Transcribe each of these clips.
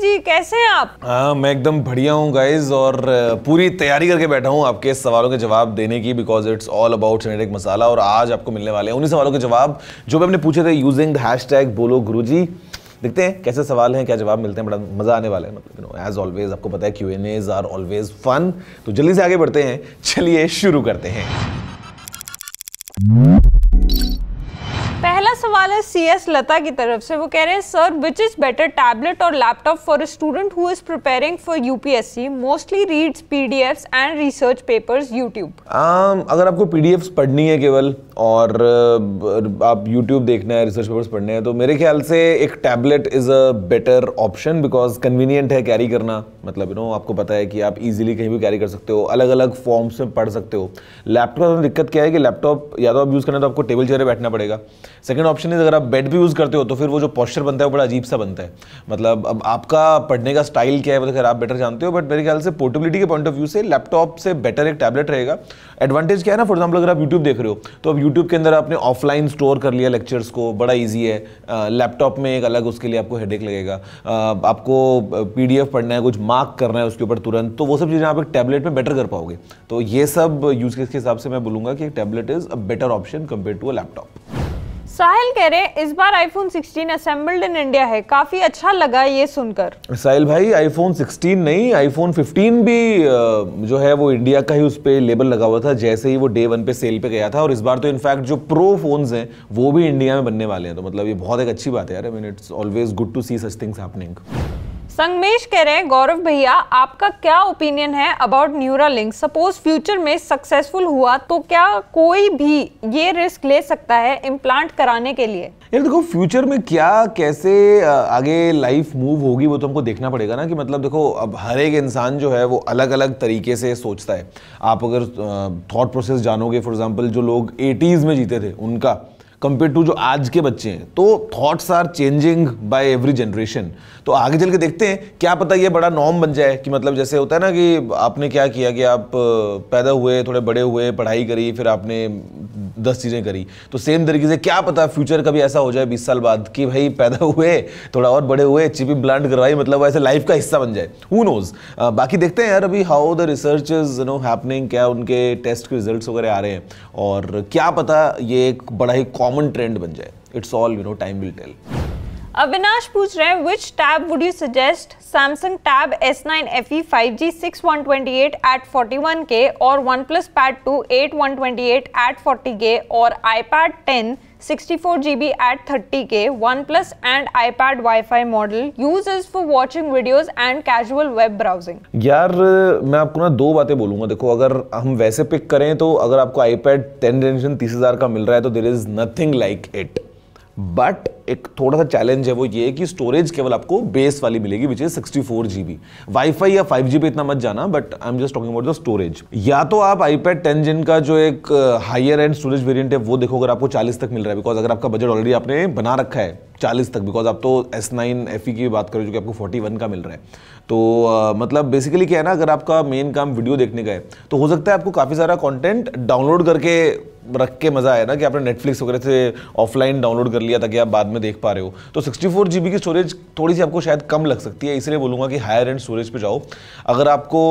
जी कैसे हैं आप आ, हाँ, मैं एकदम बढ़िया हूँ गाइज और पूरी तैयारी करके बैठा हूँ आपके सवालों के जवाब देने की because it's all about genetic masala और आज आपको मिलने वाले हैं उन्हीं सवालों के जवाब जो भी हमने पूछे थे यूजिंग द हैश टैग बोलो गुरु जी देखते हैं कैसे सवाल हैं क्या जवाब मिलते हैं बड़ा मज़ा आने वाला है मतलब यू नो एज ऑलवेज आपको पता है Q and A's are always fun तो जल्दी से आगे बढ़ते हैं चलिए शुरू करते हैं वाला सी एस लता की तरफ से वो कह रहे हैं sir which is better tablet और laptop for a student who is preparing for UPSC mostly reads PDFs and research papers YouTube अगर आपको पीडीएफ्स पढ़नी है केवल और आप यूट्यूब देखना है रिसर्च पेपर्स पढ़ने हैं तो मेरे ख्याल से एक tablet is a better option because convenient है कैरी करना मतलब यू नो आपको पता है कि आप इजिली कहीं भी कैरी कर सकते हो अलग अलग फॉर्म्स में पढ़ सकते हो लैपटॉप में तो दिक्कत क्या है कि लैपटॉप या तो आप यूज़ करना तो आपको टेबल चेयर पर बैठना पड़ेगा सेकेंड ऑप्शन क्वेश्चन इज अगर आप बेड भी यूज़ करते हो तो फिर वो जो पॉस्चर बनता है वो बड़ा अजीब सा बनता है मतलब अब आपका पढ़ने का स्टाइल क्या है मतलब खैर आप बेटर जानते हो बट मेरे ख्याल से पोर्टेबिलिटी के पॉइंट ऑफ व्यू से लैपटॉप से बेटर एक टैबलेट रहेगा एडवांटेज क्या है ना फॉर एग्जाम्पल अगर आप यूट्यूब देख रहे हो तो अब यूट्यूब के अंदर आपने ऑफलाइन स्टोर कर लिया लेक्चर्स को बड़ा ईजी है लैपटॉप में एक अलग उसके लिए आपको हेड लगेगा आपको पी पढ़ना है कुछ मार्क करना है उसके ऊपर तुरंत तो वो सब चीज़ें आप एक टैबलेट में बेटर कर पाओगे तो ये सब यूज़ केस के हिसाब से मैं बोलूँगा कि एक tablet is a better option compare to a laptop Sahil कह रहे हैं इस बार आईफोन 16 असेंबल्ड इन इंडिया है काफी अच्छा लगा ये सुनकर साहिल भाई आईफोन 16 नहीं आईफोन 15 भी जो है वो इंडिया का ही उस पर लेबल लगा हुआ था जैसे ही वो डे वन पे सेल पे गया था और इस बार तो इनफैक्ट जो प्रो फोन्स हैं वो भी इंडिया में बनने वाले हैं तो मतलब ये बहुत एक अच्छी बात है यार I mean it's always good to see such things happening Sangmesh कह रहे हैं गौरव भैया आपका क्या ओपिनियन है about Neuralink suppose future में सक्सेसफुल हुआ तो क्या कोई भी ये रिस्क ले सकता है इम्प्लांट कराने के लिए यार देखो फ्यूचर में क्या कैसे आगे लाइफ मूव होगी वो तो हमको देखना पड़ेगा ना कि मतलब देखो अब हर एक इंसान जो है वो अलग अलग तरीके से सोचता है आप अगर थॉट प्रोसेस जानोगे फॉर एग्जाम्पल जो लोग एटीज़ में जीते थे उनका कंपेयर टू जो आज के बच्चे हैं तो thoughts are changing by every generation तो आगे चल के देखते हैं क्या पता ये बड़ा नॉर्म बन जाए कि मतलब जैसे होता है ना कि आपने क्या किया कि आप पैदा हुए थोड़े बड़े हुए पढ़ाई करी फिर आपने दस चीज़ें करी तो सेम तरीके से क्या पता फ्यूचर कभी ऐसा हो जाए बीस साल बाद कि भाई पैदा हुए थोड़ा और बड़े हुए चिप इम्प्लांट करवाई मतलब ऐसे लाइफ का हिस्सा बन जाए हु नोज बाकी देखते हैं यार अभी how the research is now happening क्या उनके टेस्ट के रिजल्ट वगैरह आ रहे हैं और क्या पता ये एक बड़ा ही कॉमन ट्रेंड बन जाए it's all you know time will tell Avinash पूछ रहे हैं which tab would you suggest Samsung tab S nine F E five G six one twenty eight eight forty one K और OnePlus pad two eight one twenty eight eight forty K और iPad ten sixty four G B eight thirty K OnePlus and iPad wifi model use is for watching videos and casual web browsing यार मैं आपको ना दो बातें बोलूंगा देखो अगर हम वैसे पिक करें तो अगर आपको आई पैड टेन जनरेशन तीस हज़ार का मिल रहा है तो there is nothing like it but एक थोड़ा सा चैलेंज है वो ये कि स्टोरेज केवल आपको बेस वाली मिलेगी which is sixty four GB fi या फाइव जी पे इतना मत जाना but I am just talking about the storage या तो आप आईपैड टेन जिन का जो एक हायर एंड स्टोरेज वेरियंट है वो देखो अगर आपको चालीस तक मिल रहा है बिकॉज अगर आपका बजट ऑलरेडी आपने बना रखा है चालीस तक बिकॉज आप तो एस नाइन एफ ई की बात करो जो कि आपको फोर्टी वन का मिल रहा है तो आ, uh, मतलब बेसिकली क्या है ना अगर आपका मेन काम वीडियो देखने का है तो हो सकता है आपको काफ़ी सारा कॉन्टेंट डाउनलोड करके रख के मज़ा आया ना कि आपने नेटफ्लिक्स वगैरह से ऑफलाइन डाउनलोड कर लिया ताकि आप बाद में देख पा रहे हो तो सिक्सटी फोर जी की स्टोरेज थोड़ी सी आपको शायद कम लग सकती है इसलिए बोलूंगा कि हायर एंड स्टोरेज पे जाओ अगर आपको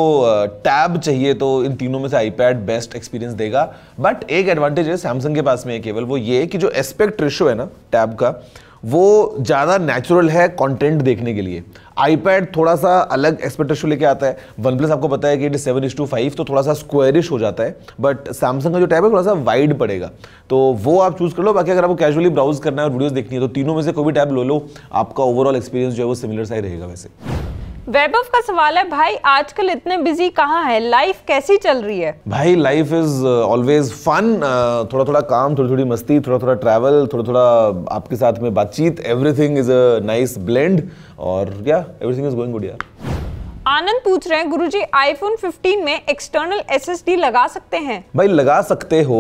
टैब चाहिए तो इन तीनों में से आईपैड बेस्ट एक्सपीरियंस देगा बट एक एडवांटेज है सैमसंग के पास में केवल वो ये कि जो एस्पेक्ट रेशो है ना टैब का वो ज़्यादा नेचुरल है कंटेंट देखने के लिए आईपैड थोड़ा सा अलग एक्सपेक्टेशन लेके आता है वन प्लस आपको पता है कि it is seven is to five तो थोड़ा सा स्क्वायरिश हो जाता है बट सैमसंग का जो टैब है थोड़ा सा वाइड पड़ेगा तो वो आप चूज़ कर लो बाकी अगर आपको कैजुअली ब्राउज करना है और वीडियोज़ देखनी है तो तीनों में से कोई भी टैब लो लो आपका ओवरऑल एक्सपीरियंस जो है वो सिमिलर सा ही रहेगा वैसे वैभव का सवाल है भाई आजकल इतने बिजी कहाँ है लाइफ कैसी चल रही है भाई लाइफ इज ऑलवेज फन थोड़ा थोड़ा काम थोड़ी थोड़ी मस्ती थोड़ा थोड़ा ट्रैवल थोड़ा थोड़ा आपके साथ में बातचीत everything is a nice blend और या एवरीथिंग इज गोइंग गुड यार आनंद पूछ रहे हैं गुरुजी आईफोन 15 में एक्सटर्नल एसएसडी लगा सकते हैं भाई लगा सकते हो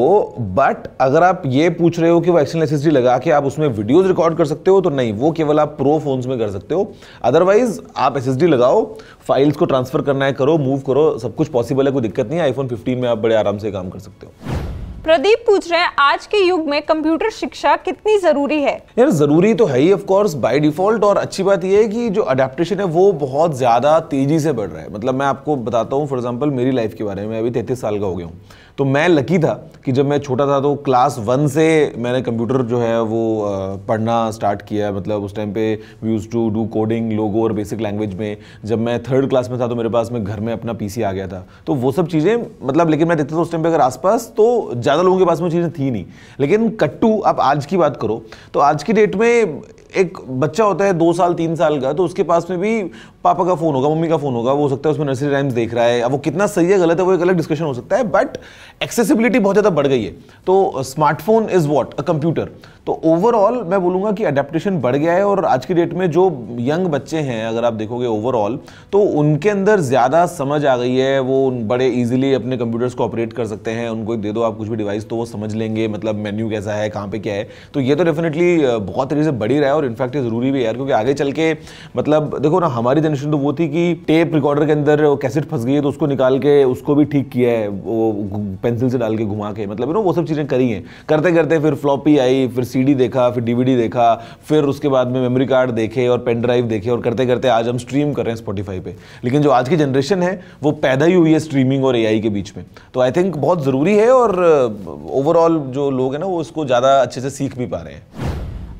बट अगर आप ये पूछ रहे हो कि वो एक्सटर्नल एसएसडी लगा के आप उसमें वीडियोस रिकॉर्ड कर सकते हो तो नहीं वो केवल आप प्रो फोन्स में कर सकते हो अदरवाइज आप एसएसडी लगाओ फाइल्स को ट्रांसफर करना है करो मूव करो सब कुछ पॉसिबल है कोई दिक्कत नहीं है आईफोन फिफ्टीन में आप बड़े आराम से काम कर सकते हो प्रदीप पूछ रहे हैं आज के युग में कंप्यूटर शिक्षा कितनी जरूरी है यार जरूरी तो है ही ऑफ कोर्स बाय डिफॉल्ट और अच्छी बात यह है कि जो अडेप्टेशन है वो बहुत ज्यादा तेजी से बढ़ रहा है मतलब मैं आपको बताता हूँ फॉर एग्जाम्पल मेरी लाइफ के बारे में अभी तैतीस साल का हो गया हूँ तो मैं लकी था कि जब मैं छोटा था तो क्लास वन से मैंने कंप्यूटर जो है वो पढ़ना स्टार्ट किया मतलब उस टाइम पे we use to do coding Logo और बेसिक लैंग्वेज में जब मैं थर्ड क्लास में था तो मेरे पास में घर में अपना पीसी आ गया था तो वो सब चीज़ें मतलब लेकिन मैं देखता था उस टाइम पे अगर आसपास तो ज़्यादा लोगों के पास में चीज़ें थी नहीं लेकिन कट्टू आप आज की बात करो तो आज की डेट में एक बच्चा होता है दो साल तीन साल का तो उसके पास में भी पापा का फ़ोन होगा मम्मी का फ़ोन होगा वो हो सकता है उसमें नर्सरी टाइम्स देख रहा है अब वो कितना सही है गलत है वो एक अलग डिस्कशन हो सकता है बट एक्सेसिबिलिटी बहुत ज़्यादा बढ़ गई है तो smartphone is what a computer तो ओवरऑल मैं बोलूंगा कि अडेप्टेशन बढ़ गया है और आज की डेट में जो यंग बच्चे हैं अगर आप देखोगे ओवरऑल तो उनके अंदर ज़्यादा समझ आ गई है वो बड़े ईजिली अपने कंप्यूटर्स को ऑपरेट कर सकते हैं उनको दे दो आप कुछ भी डिवाइस तो वो समझ लेंगे मतलब मेन्यू कैसा है कहाँ पे क्या है तो ये तो डेफिनेटली बहुत तरीके से बढ़ ही रहा है और इनफैक्ट ये ज़रूरी भी है यार क्योंकि आगे चल के मतलब देखो ना हमारी जनरेशन तो वो थी कि टेप रिकॉर्डर के अंदर कैसेट फंस गई है तो उसको निकाल के उसको भी ठीक किया है वो पेंसिल से डाल के घुमा के मतलब यू नो वो सब चीज़ें करी हैं करते करते फिर फ्लॉपी आई फिर सी देखा फिर डीवीडी देखा फिर उसके बाद में मेमोरी कार्ड देखे और पेन ड्राइव देखे और करते करते आज हम स्ट्रीम कर रहे हैं स्पॉटीफाई पर लेकिन जो आज की जनरेशन है वो पैदा ही हुई है स्ट्रीमिंग और ए के बीच में तो आई थिंक बहुत ज़रूरी है और ओवरऑल uh, जो लोग हैं ना वो उसको ज़्यादा अच्छे से सीख भी पा रहे हैं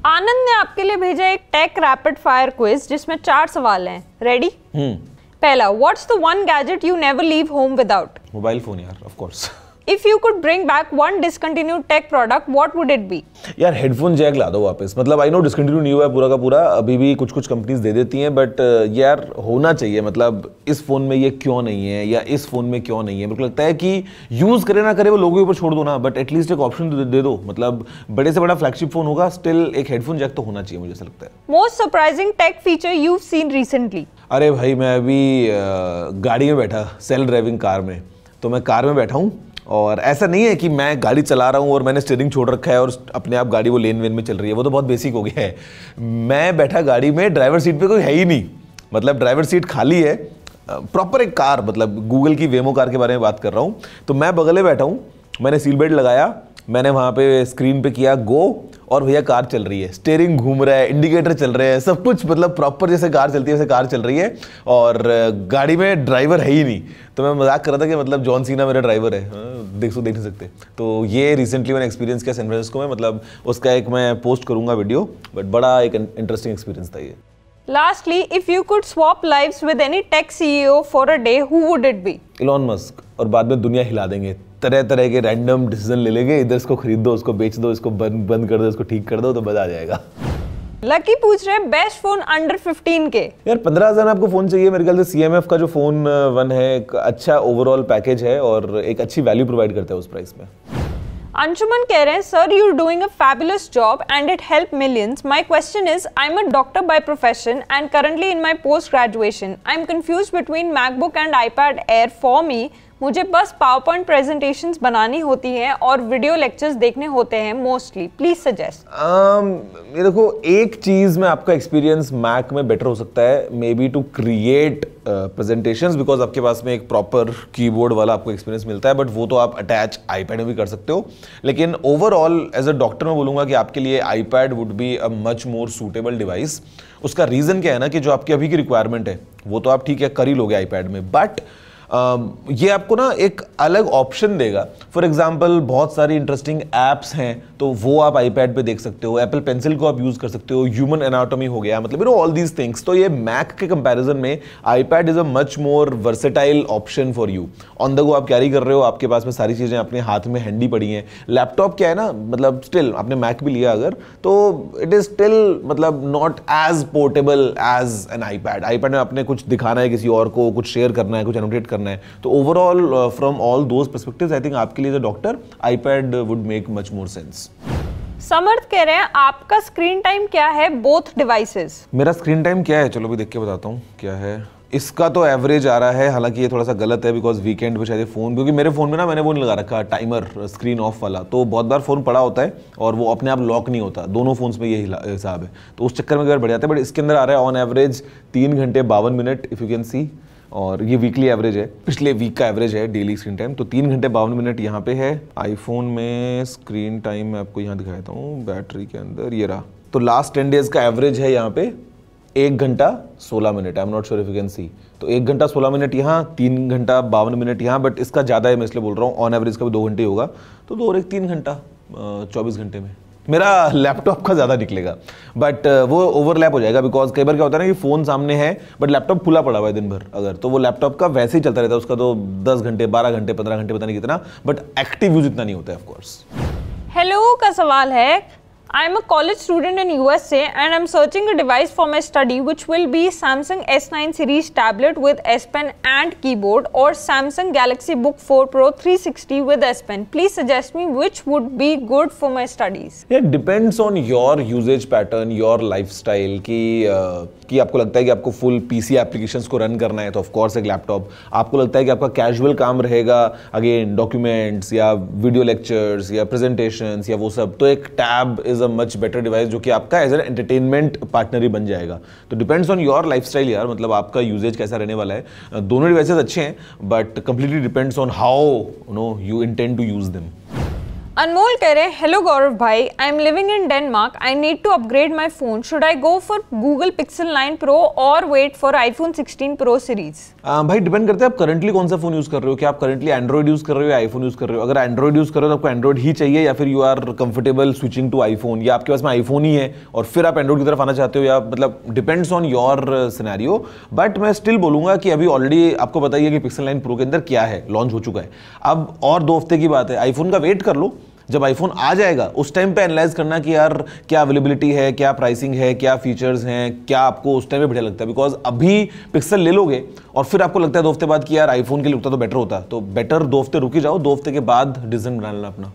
आनंद ने आपके लिए भेजा एक टेक रैपिड फायर क्विज जिसमें चार सवाल हैं रेडी हम्म। पहला what's the one gadget you never leave home without mobile phone यार of course if you could bring back one discontinue tech product what would it be यार headphone jack ला दो वापस मतलब आई नो डिसकंटिन्यू नहीं हुआ है पूरा का पूरा अभी भी कुछ कुछ कंपनीज दे देती हैं बट uh, यार होना चाहिए मतलब इस फोन में ये क्यों नहीं है या इस फोन में क्यों नहीं है मेरे को लगता है कि यूज करे ना करे वो लोगों के ऊपर छोड़ दो ना बट एटलीस्ट एक ऑप्शन तो दे दो मतलब बड़े से बड़ा फ्लैगशिप फोन होगा स्टिल एक हेडफोन जैक तो होना चाहिए मुझे ऐसा लगता है most surprising tech feature you seen recently अरे भाई मैं अभी uh, गाड़ी में बैठा सेल्फ ड्राइविंग कार में तो मैं कार में बैठा हूँ और ऐसा नहीं है कि मैं गाड़ी चला रहा हूँ और मैंने स्टेयरिंग छोड़ रखा है और अपने आप गाड़ी वो लेन वेन में चल रही है वो तो बहुत बेसिक हो गया है मैं बैठा गाड़ी में ड्राइवर सीट पर कोई है ही नहीं मतलब ड्राइवर सीट खाली है प्रॉपर एक कार मतलब गूगल की वेमो कार के बारे में बात कर रहा हूँ तो मैं बगले बैठा हूँ मैंने सील बेल्ट लगाया मैंने वहाँ पे स्क्रीन पे किया गो और भैया कार चल रही है स्टेयरिंग घूम रहा है इंडिकेटर चल रहे हैं सब कुछ मतलब प्रॉपर जैसे कार चलती है वैसे कार चल रही है और गाड़ी में ड्राइवर है ही नहीं तो मैं मजाक कर रहा था कि मतलब जॉन सीना मेरा ड्राइवर है हाँ, देख सो देख नहीं सकते तो ये रिसेंटली मैंने एक्सपीरियंस किया सैन फ्रांसिस्को में मतलब उसका एक मैं पोस्ट करूँगा वीडियो बट बड़ा एक इंटरेस्टिंग एक्सपीरियंस था ये Lastly, if you could swap lives with any tech CEO for a day, who would it be? Elon Musk. और बाद में दुनिया हिला देंगे तरह तरह के रैंडम डिसीजन ले लेंगे इधर इसको खरीद दो इसको बेच दो इसको बंद बंद कर दो इसको ठीक कर दो तो मजा आ जाएगा लकी पूछ रहे हैं बेस्ट फोन अंडर 15 के यार पंद्रह हजार आपको फोन चाहिए मेरे ख्याल से सीएमएफ का जो फोन वन uh, है एक अच्छा ओवरऑल पैकेज है और एक अच्छी वैल्यू प्रोवाइड करता है उस प्राइस में Anshuman Kere, sir, you're doing a fabulous job and it helped millions. My question is I'm a doctor by profession and currently in my post graduation. I'm confused between MacBook and iPad Air for me. मुझे बस power point presentation बनानी होती हैं और video lectures देखने होते हैं mostly please suggest um, ये देखो एक चीज में आपका एक्सपीरियंस मैक में बेटर हो सकता है maybe to create presentations because आपके पास में एक प्रॉपर कीबोर्ड वाला आपको एक्सपीरियंस मिलता है बट वो तो आप अटैच आईपैड में भी कर सकते हो लेकिन ओवरऑल एज अ डॉक्टर मैं बोलूंगा कि आपके लिए iPad would be a much more suitable device उसका रीज़न क्या है ना कि जो आपकी अभी की रिक्वायरमेंट है वो तो आप ठीक है कर ही लोगे आईपैड में बट ये आपको ना एक अलग ऑप्शन देगा फॉर एग्जाम्पल बहुत सारी इंटरेस्टिंग ऐप्स हैं तो वो आप आईपैड पे देख सकते हो एप्पल पेंसिल को आप यूज़ कर सकते हो ह्यूमन एनाटॉमी हो गया मतलब you know all these things तो ये मैक के कंपैरिजन में iPad is a much more versatile option for you on the go आप कैरी कर रहे हो आपके पास में सारी चीज़ें अपने हाथ में हैंडी पड़ी हैं लैपटॉप क्या है ना मतलब स्टिल आपने मैक भी लिया अगर तो इट इज़ स्टिल मतलब not as portable as an iPad iPad में आपने कुछ दिखाना है किसी और को कुछ शेयर करना है कुछ एनोटेट करना करना है तो overall from all those perspective I think आपके लिए doctor iPad would make much more sense Samarth कह रहे हैं आपका स्क्रीन टाइम क्या है बोथ डिवाइसेस मेरा स्क्रीन टाइम क्या है चलो भी देख के बताता हूँ क्या है इसका तो एवरेज आ रहा है हालांकि ये थोड़ा सा गलत है बिकॉज वीकेंड पे शायद फ़ोन क्योंकि मेरे फ़ोन में ना मैंने वो नहीं लगा रखा टाइमर स्क्रीन ऑफ वाला तो बहुत बार फ़ोन पड़ा होता है और वो अपने आप लॉक नहीं होता दोनों फ़ोन्स में ये हिसाब है तो उस चक्कर में अगर बढ़ जाता है बट इसके अंदर आ रहा है ऑन एवरेज तीन घंटे बावन minute if you can see और ये वीकली एवरेज है पिछले वीक का एवरेज है डेली स्क्रीन टाइम तो तीन घंटे बावन मिनट यहाँ पे है आईफोन में स्क्रीन टाइम मैं आपको यहाँ दिखाता हूँ बैटरी के अंदर ये रहा तो लास्ट टेन डेज का एवरेज है यहाँ पे एक घंटा सोलह मिनट I am not sure if you can see तो एक घंटा सोलह मिनट यहाँ तीन घंटा बावन मिनट यहाँ बट इसका ज़्यादा है मैं इसलिए बोल रहा हूँ ऑन एवरेज का भी दो घंटे होगा तो दो और एक तीन घंटा चौबीस घंटे में मेरा लैपटॉप का ज़्यादा निकलेगा बट uh, वो ओवरलैप हो जाएगा बिकॉज कई बार क्या होता है ना कि फ़ोन सामने है बट लैपटॉप खुला पड़ा हुआ है दिन भर अगर तो वो लैपटॉप का वैसे ही चलता रहता है उसका तो दस घंटे बारह घंटे पंद्रह घंटे पता नहीं कितना बट एक्टिव यूज इतना नहीं होता है ऑफकोर्स हेलो का सवाल है I am a college student in USA and I'm searching a device for my study which will be Samsung S9 series tablet with S Pen and keyboard or Samsung Galaxy Book 4 Pro 360 with S Pen. Please suggest me which would be good for my studies. it depends on your usage pattern, your lifestyle. Ki, uh कि आपको लगता है कि आपको full PC applications को run करना है तो ऑफ कोर्स एक लैपटॉप आपको लगता है कि आपका कैजुअल काम रहेगा अगेन डॉक्यूमेंट्स या वीडियो लेक्चर्स या प्रेजेंटेशन या वो सब तो एक tab is a much better device जो कि आपका एज एन एंटरटेनमेंट पार्टनर ही बन जाएगा तो डिपेंड्स ऑन योर लाइफ यार मतलब आपका यूजेज कैसा रहने वाला है दोनों डिवाइसेज अच्छे हैं but completely depends on how no you intend to use them Anmol कह रहे हैं हेलो गौरव भाई I am living in Denmark I need to upgrade my phone should I go for Google Pixel 9 pro और wait for iPhone 16 pro series भाई depend करते हैं आप currently कौन सा फोन यूज कर रहे हो क्या आप करंटली एंड्रॉइड यूज कर रहे हो या आईफोन यूज कर रहे हो अगर एंड्रॉइड यूज कर रहे हो तो आपको एंड्रॉइड ही चाहिए या फिर you are comfortable switching to iPhone या आपके पास में आईफोन ही है और फिर आप एंड्रॉइड की तरफ आना चाहते हो या मतलब depends on your scenario but मैं स्टिल बोलूंगा कि अभी ऑलरेडी आपको बताइए कि पिक्सल नाइन प्रो के अंदर क्या है लॉन्च हो चुका है अब और दो हफ्ते की बात है आईफोन का वेट कर लो जब आईफोन आ जाएगा उस टाइम पे एनालाइज करना कि यार क्या अवेलेबिलिटी है क्या प्राइसिंग है क्या फीचर्स हैं क्या आपको उस टाइम पे बढ़िया लगता है बिकॉज अभी पिक्सल ले लोगे और फिर आपको लगता है दो हफ्ते बाद कि यार आईफोन के लिए तो बेटर होता तो बेटर दो हफ्ते रुकी जाओ दो हफ्ते के बाद डिसीजन बना लेना अपना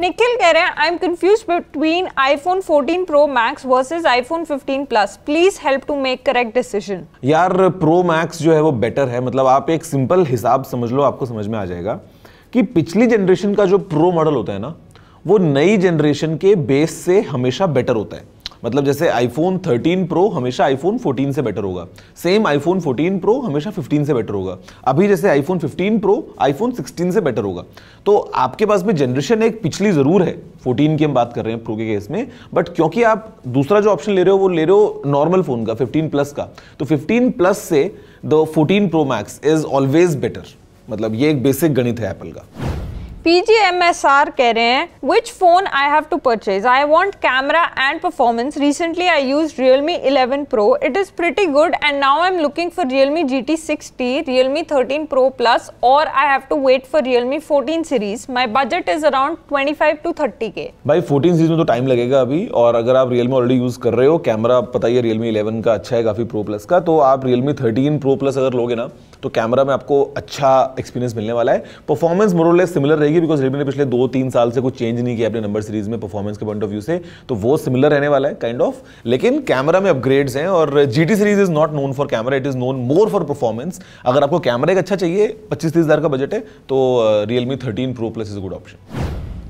निखिल कह रहे हैं I am confuse between iPhone 14 pro max versus iPhone 15 plus please help to make correct decision यार प्रो मैक्स जो है वो बेटर है मतलब आप एक सिंपल हिसाब समझ लो आपको समझ में आ जाएगा कि पिछली जनरेशन का जो प्रो मॉडल होता है ना वो नई जनरेशन के बेस से हमेशा बेटर होता है मतलब जैसे आईफोन 13 प्रो हमेशा आईफोन 14 से बेटर होगा सेम आईफोन 14 प्रो हमेशा 15 से बेटर होगा अभी जैसे आईफोन 15 प्रो आईफोन 16 से बेटर होगा तो आपके पास में जनरेशन एक पिछली ज़रूर है 14 की हम बात कर रहे हैं प्रो के केस में बट क्योंकि आप दूसरा जो ऑप्शन ले रहे हो वो ले रहे हो नॉर्मल फ़ोन का फिफ्टीन प्लस का तो फिफ्टीन प्लस से the fourteen pro max is always better मतलब ये एक बेसिक गणित है एप्पल का PGMSR कह रहे हैं which phone I have to purchase I want camera and performance recently I use Realme eleven pro it is pretty good and now I am looking for Realme G T six sixty Realme thirteen pro plus और I have to wait for Realme fourteen series my budget is around twenty five to thirty K भाई fourteen series में तो time लगेगा अभी और अगर आप Realme already use कर रहे हो कैमरा पता ही है रियलमी इलेवन का अच्छा है काफी प्रो प्लस का तो आप रियलमी थर्टीन प्रो प्लस अगर लोगे ना तो कैमरा में आपको अच्छा एक्सपीरियंस मिलने वाला है परफॉर्मेंस मोरलेस सिमिलर रहेगी रहेगी बिकॉज रेलवे ने पिछले दो तीन साल से कुछ चेंज नहीं किया अपने नंबर सीरीज में परफॉर्मेंस के पॉइंट ऑफ व्यू से तो वो सिमिलर रहने वाला है काइंड kind ऑफ of, लेकिन कैमरा में अपग्रेड्स हैं और G T series is not known for camera it is known more for performance अगर आपको कैमरा एक अच्छा चाहिए पच्चीस तीस हज़ार का बजट है तो Realme thirteen pro plus is good option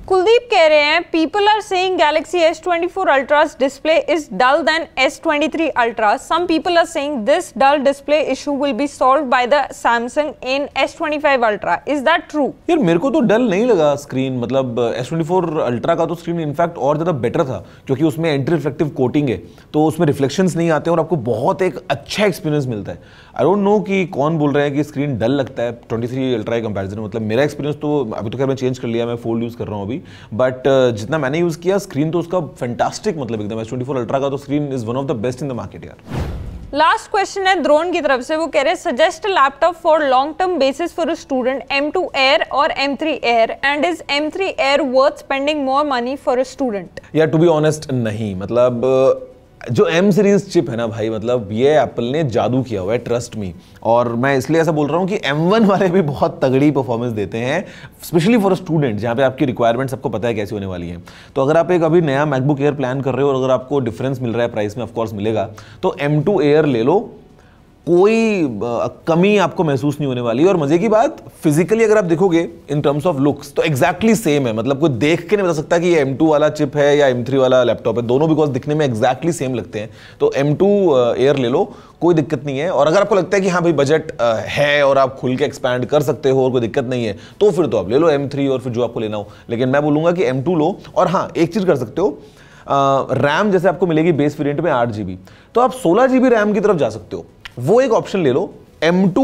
Kuldeep कह रहे हैं people are saying Galaxy S twenty four ultra's display is dull then S twenty three ultra's some people are saying this dull display issue will be solve by the Samsung in S twenty five ultra is that true यार मेरे को तो डल नहीं लगा screen मतलब S twenty four ultra का तो screen in fact और ज़्यादा बेटर था क्योंकि उसमें एंटी रिफ्लेक्टिव कोटिंग है तो उसमें रिफ्लेक्शन नहीं आते और आपको बहुत एक अच्छा एक्सपीरियंस मिलता है आई डोंट नो कि कौन बोल रहे हैं कि स्क्रीन डल लगता है ट्वेंटी थ्री अल्ट्रा के कंपेरिजन मतलब मेरा एक्सपीरियंस तो अभी तो खैर मैं चेंज कर लिया मैं फोल्ड यूज़ कर रहा हूँ अभी होगी बट uh, जितना मैंने यूज़ किया स्क्रीन तो उसका फैंटास्टिक मतलब एकदम एस ट्वेंटी अल्ट्रा का तो screen is one of the best in the market यार लास्ट क्वेश्चन है द्रोन की तरफ से वो कह रहे हैं suggest laptop for long term basis for a student M two air और M three air and is M three air worth spending more money for a student या टू बी ऑनेस्ट नहीं मतलब जो एम सीरीज चिप है ना भाई मतलब ये एप्पल ने जादू किया हुआ है ट्रस्ट मी और मैं इसलिए ऐसा बोल रहा हूँ कि एम वन वाले भी बहुत तगड़ी परफॉर्मेंस देते हैं स्पेशली फॉर स्टूडेंट जहाँ पे आपकी रिक्वायरमेंट सबको पता है कैसी होने वाली है तो अगर आप एक अभी नया मैकबुक एयर प्लान कर रहे हो और अगर आपको डिफरेंस मिल रहा है प्राइस में ऑफकोर्स मिलेगा तो एम टू एयर ले लो कोई कमी आपको महसूस नहीं होने वाली और मजे की बात फिजिकली अगर आप देखोगे इन टर्म्स ऑफ लुक्स तो एग्जैक्टली exactly सेम है मतलब कोई देख के नहीं बता सकता कि ये M2 वाला चिप है या M3 वाला लैपटॉप है दोनों बिकॉज दिखने में एग्जैक्टली exactly सेम लगते हैं तो M2 एयर ले लो कोई दिक्कत नहीं है और अगर आपको लगता है कि हाँ भाई बजट है और आप खुल के एक्सपैंड कर सकते हो और कोई दिक्कत नहीं है तो फिर तो आप ले लो एम और फिर जो आपको लेना हो लेकिन मैं बोलूँगा कि एम लो और हाँ एक चीज़ कर सकते हो रैम जैसे आपको मिलेगी बेस वेरिएंट में आठ तो आप सोलह रैम की तरफ जा सकते हो वो एक ऑप्शन ले लो M2 two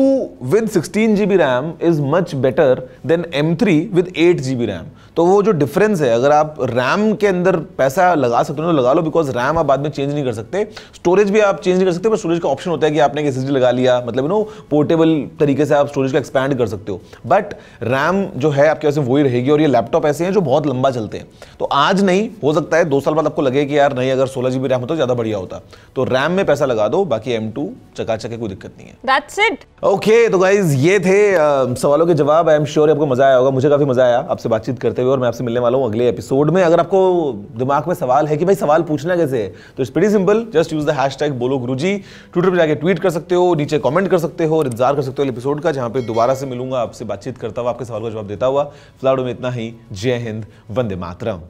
with sixteen G B RAM is much better than M3 three with eight G B RAM तो वो जो डिफरेंस है अगर आप रैम के अंदर पैसा लगा सकते हो तो लगा लो बिकॉज रैम आप बाद में चेंज नहीं कर सकते स्टोरेज भी आप चेंज नहीं कर सकते पर स्टोरेज का ऑप्शन होता है कि आपने एक एस लगा लिया मतलब यू नो पोर्टेबल तरीके से आप स्टोरेज का एक्सपैंड कर सकते हो बट रैम जो है आपके पास वही रहेगी और ये लैपटॉप ऐसे हैं जो बहुत लंबा चलते हैं तो आज नहीं हो सकता है दो साल बाद आपको लगे कि यार नहीं अगर सोलह जीबी रैम होता तो ज़्यादा बढ़िया होता तो रैम में पैसा लगा दो बाकी एम टू चकाचक कोई दिक्कत नहीं है दैट्स इट ओके तो गाइज ये थे सवालों के जवाब आई एम श्योर आपको मजा आया होगा मुझे काफ़ी मजा आया आपसे बातचीत करते करते हुए और मैं आपसे मिलने वाला हूँ अगले एपिसोड में अगर आपको दिमाग में सवाल है कि भाई सवाल पूछना कैसे है तो it's very simple just use the hashtag बोलो गुरु जी ट्विटर पर जाकर ट्वीट कर सकते हो नीचे कॉमेंट कर सकते हो और इंतजार कर सकते हो एपिसोड का जहाँ पे दोबारा से मिलूंगा आपसे बातचीत करता हुआ आपके सवाल का जवाब देता हुआ फिलहाल में इतना ही जय हिंद वंदे मातरम